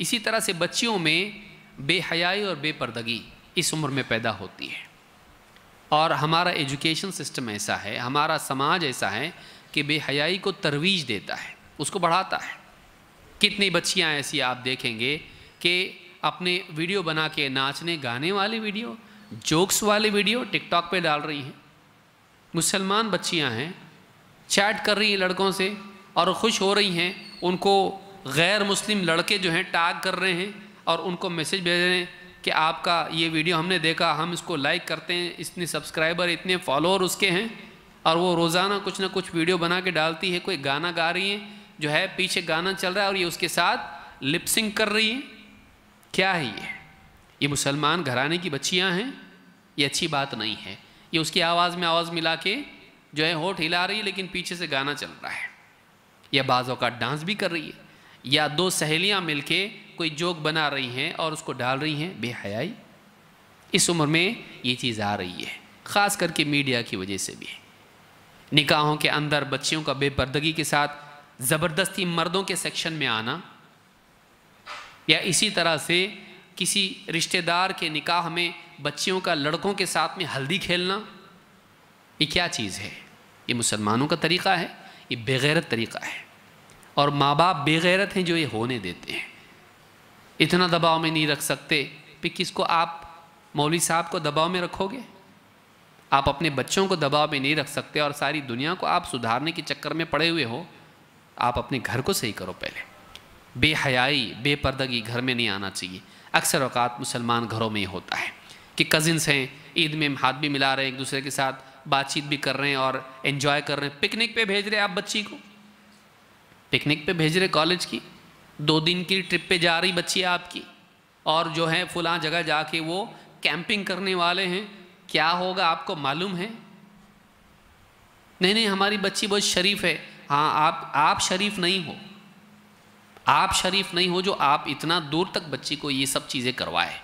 इसी तरह से बच्चियों में बेहयाई और बेपर्दगी इस उम्र में पैदा होती है और हमारा एजुकेशन सिस्टम ऐसा है हमारा समाज ऐसा है कि बेहयाई को तरवीज देता है उसको बढ़ाता है कितनी बच्चियां ऐसी आप देखेंगे कि अपने वीडियो बना के नाचने गाने वाले वीडियो जोक्स वाले वीडियो टिकटॉक पे डाल रही हैं मुसलमान बच्चियां हैं चैट कर रही हैं लड़कों से और खुश हो रही हैं उनको गैर मुस्लिम लड़के जो हैं टैग कर रहे हैं और उनको मैसेज भेज रहे हैं कि आपका ये वीडियो हमने देखा हम इसको लाइक करते हैं इतने सब्सक्राइबर इतने फॉलोअर उसके हैं और वो रोज़ाना कुछ ना कुछ वीडियो बना के डालती है कोई गाना गा रही है जो है पीछे गाना चल रहा है और ये उसके साथ लिपसिंग कर रही है क्या है ये ये मुसलमान घराने की बच्चियाँ हैं ये अच्छी बात नहीं है ये उसकी आवाज़ में आवाज़ मिला के जो है होठ हिला रही है लेकिन पीछे से गाना चल रहा है या बाज़ का डांस भी कर रही है या दो सहेलियां मिलके कोई जोक बना रही हैं और उसको डाल रही हैं बेहयाई इस उम्र में ये चीज़ आ रही है ख़ास करके मीडिया की वजह से भी निकाहों के अंदर बच्चियों का बेपर्दगी के साथ ज़बरदस्ती मर्दों के सेक्शन में आना या इसी तरह से किसी रिश्तेदार के निकाह में बच्चियों का लड़कों के साथ में हल्दी खेलना ये क्या चीज़ है ये मुसलमानों का तरीक़ा है ये बेगैरत तरीक़ा है और माँ बाप बेगैरत हैं जो ये होने देते हैं इतना दबाव में नहीं रख सकते कि किसको आप मौलवी साहब को दबाव में रखोगे आप अपने बच्चों को दबाव में नहीं रख सकते और सारी दुनिया को आप सुधारने के चक्कर में पड़े हुए हो आप अपने घर को सही करो पहले बेहयाई बेपर्दगी घर में नहीं आना चाहिए अक्सर अवकात मुसलमान घरों में ही होता है कि कज़िन्स हैं ईद में हाथ भी मिला रहे हैं एक दूसरे के साथ बातचीत भी कर रहे हैं और एंजॉय कर रहे हैं पिकनिक पे भेज रहे हैं आप बच्ची को पिकनिक पे भेज रहे कॉलेज की दो दिन की ट्रिप पे जा रही बच्ची आपकी और जो है फुला जगह जाके वो कैंपिंग करने वाले हैं क्या होगा आपको मालूम है नहीं नहीं हमारी बच्ची बहुत शरीफ है हाँ आप आप शरीफ नहीं हो आप शरीफ नहीं हो जो आप इतना दूर तक बच्ची को ये सब चीज़ें करवाए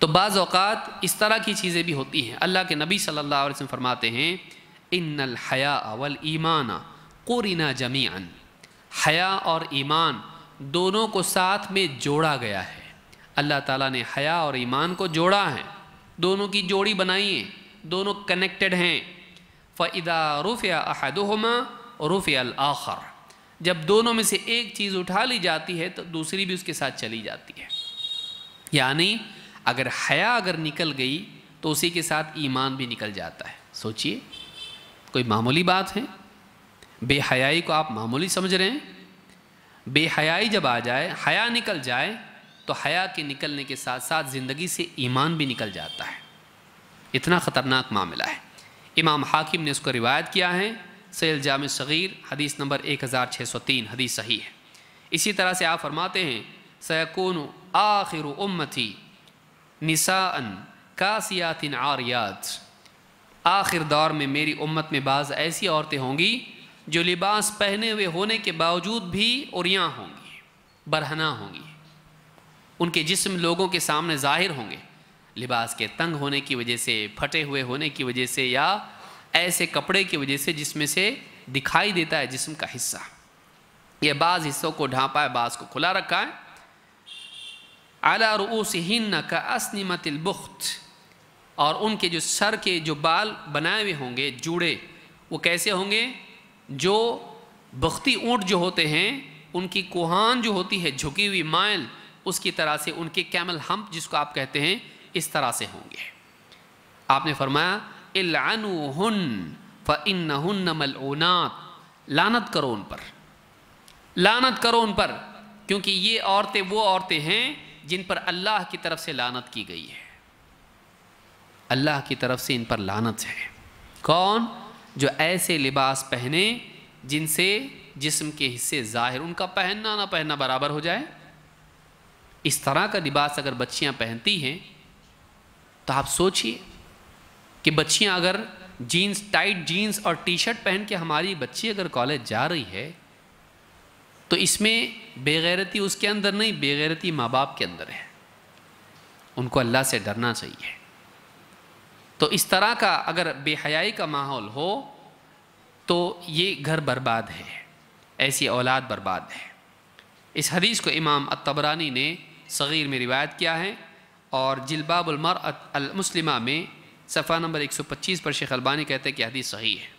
तो बाज़ इस तरह की चीज़ें भी होती हैं अल्लाह के नबी सल्लल्लाहु अलैहि वसल्लम फरमाते हैं इन हया अवल ईमाना कुरिना जमीन हया और ईमान दोनों को साथ में जोड़ा गया है अल्लाह ताला ने हया और ईमान को जोड़ा है दोनों की जोड़ी बनाई है दोनों कनेक्टेड हैं फ़ैदा रुफ़िया अहदुमा रुफ़ आखर जब दोनों में से एक चीज़ उठा ली जाती है तो दूसरी भी उसके साथ चली जाती है यानी अगर हया अगर निकल गई तो उसी के साथ ईमान भी निकल जाता है सोचिए कोई मामूली बात है बेहयाई को आप मामूली समझ रहे हैं बेहयाई जब आ जाए हया निकल जाए तो हया के निकलने के साथ साथ ज़िंदगी से ईमान भी निकल जाता है इतना ख़तरनाक मामला है इमाम हाकिम ने उसको रिवायत किया है सैल जाम सग़ीर हदीस नंबर एक हज़ार छः सौ तीन हदीस सही है इसी तरह से आप फरमाते हैं सैकून आखिर उम्मती निसाअन कासियातिन आरियात आखिर दौर में मेरी उम्मत में बाज़ ऐसी औरतें होंगी जो लिबास पहने हुए होने के बावजूद भी उरियाँ होंगी बरहना होंगी उनके जिस्म लोगों के सामने ज़ाहिर होंगे लिबास के तंग होने की वजह से फटे हुए होने की वजह से या ऐसे कपड़े की वजह से जिसमें से दिखाई देता है जिस्म का हिस्सा यह बाज़ हिस्सों को ढांपा है बाज़ को खुला रखा है आला रूस हिन्न का असनिमतिल बुख्त और उनके जो सर के जो बाल बनाए हुए होंगे जूड़े वो कैसे होंगे जो बख्ती ऊँट जो होते हैं उनकी कुहान जो होती है झुकी हुई माइल उसकी तरह से उनके कैमल हम्प जिसको आप कहते हैं इस तरह से होंगे आपने फरमाया इलानुहन लानत करो उन पर लानत करो उन पर क्योंकि ये औरतें वो औरतें हैं जिन पर अल्लाह की तरफ से लानत की गई है अल्लाह की तरफ से इन पर लानत है कौन जो ऐसे लिबास पहने जिनसे जिस्म के हिस्से ज़ाहिर उनका पहनना ना पहनना बराबर हो जाए इस तरह का लिबास अगर बच्चियां पहनती हैं तो आप सोचिए कि बच्चियां अगर जीन्स टाइट जीन्स और टी शर्ट पहन के हमारी बच्ची अगर कॉलेज जा रही है तो इसमें बेगैरती उसके अंदर नहीं बेगैरती माँ बाप के अंदर है उनको अल्लाह से डरना चाहिए तो इस तरह का अगर बेहयाई का माहौल हो तो ये घर बर्बाद है ऐसी औलाद बर्बाद है इस हदीस को इमाम अतबरानी ने सग़ीर में रिवायत किया है और जिलबाबुलमर मुस्लिमा में सफ़ा नंबर 125 पर शेख अलबानी कहते हैं कि हदीस सही है